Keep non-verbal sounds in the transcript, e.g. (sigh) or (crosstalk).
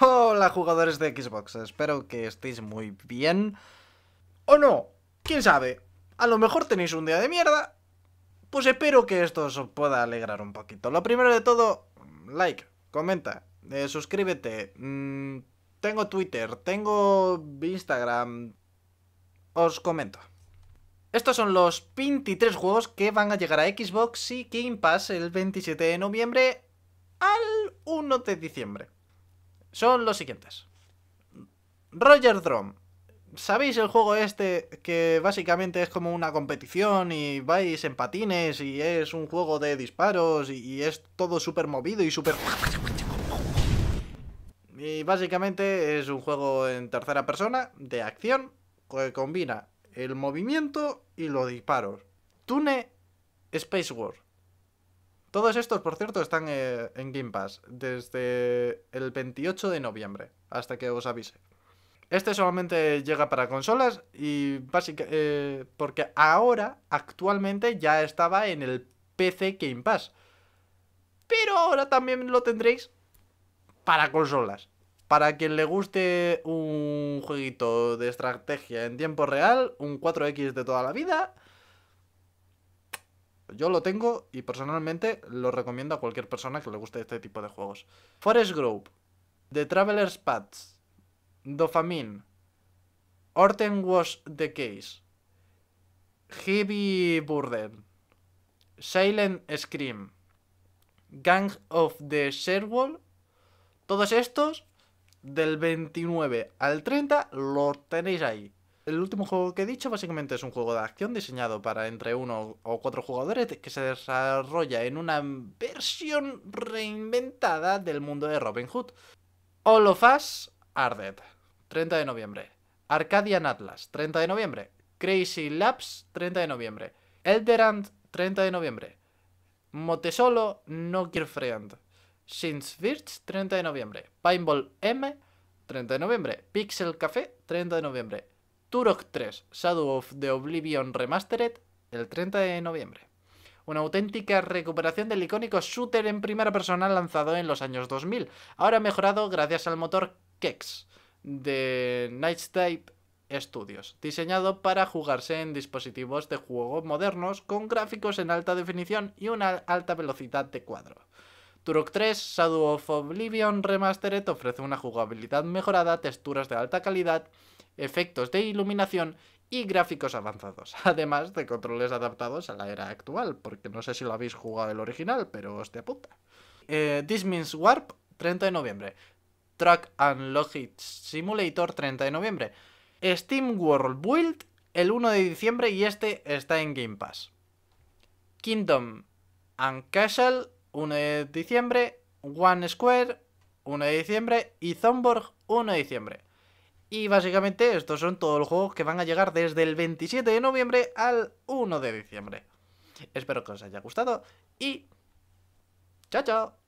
Hola jugadores de Xbox, espero que estéis muy bien. ¿O no? ¿Quién sabe? A lo mejor tenéis un día de mierda. Pues espero que esto os pueda alegrar un poquito. Lo primero de todo, like, comenta, eh, suscríbete. Mm, tengo Twitter, tengo Instagram. Os comento. Estos son los 23 juegos que van a llegar a Xbox y Game Pass el 27 de noviembre al 1 de diciembre son los siguientes. Roger Drum. ¿Sabéis el juego este que básicamente es como una competición y vais en patines y es un juego de disparos y es todo súper movido y súper... Y básicamente es un juego en tercera persona de acción que combina el movimiento y los disparos. Tune Space War. Todos estos, por cierto, están eh, en Game Pass desde el 28 de noviembre, hasta que os avise. Este solamente llega para consolas y básicamente... Eh, porque ahora, actualmente, ya estaba en el PC Game Pass. Pero ahora también lo tendréis para consolas. Para quien le guste un jueguito de estrategia en tiempo real, un 4X de toda la vida, yo lo tengo y personalmente lo recomiendo a cualquier persona que le guste este tipo de juegos. Forest Grove, The Traveler's Paths, Dopamine, Orten Was the Case, Heavy Burden, Silent Scream, Gang of the Sherwall, todos estos del 29 al 30 lo tenéis ahí el último juego que he dicho básicamente es un juego de acción diseñado para entre uno o cuatro jugadores que se desarrolla en una versión reinventada del mundo de Robin Hood. All of Us 30 de noviembre. Arcadian Atlas, 30 de noviembre. Crazy Labs, 30 de noviembre. Elderand, 30 de noviembre. Motesolo, No girlfriend. Friend. Since 30 de noviembre. Pineball M, 30 de noviembre. Pixel Café, 30 de noviembre. Turok 3 Shadow of the Oblivion Remastered el 30 de noviembre. Una auténtica recuperación del icónico shooter en primera persona lanzado en los años 2000, ahora mejorado gracias al motor Kex de Nighttype Studios, diseñado para jugarse en dispositivos de juego modernos con gráficos en alta definición y una alta velocidad de cuadro. Turok 3 Shadow of Oblivion Remastered ofrece una jugabilidad mejorada, texturas de alta calidad, efectos de iluminación y gráficos avanzados, (laughs) además de controles adaptados a la era actual, porque no sé si lo habéis jugado el original, pero hostia puta. Eh, This Means Warp, 30 de noviembre. Track and Logic Simulator, 30 de noviembre. Steam World Build, el 1 de diciembre, y este está en Game Pass. Kingdom and Castle, 1 de diciembre, One Square 1 de diciembre y Zomborg 1 de diciembre. Y básicamente estos son todos los juegos que van a llegar desde el 27 de noviembre al 1 de diciembre. Espero que os haya gustado y... ¡Chao, chao!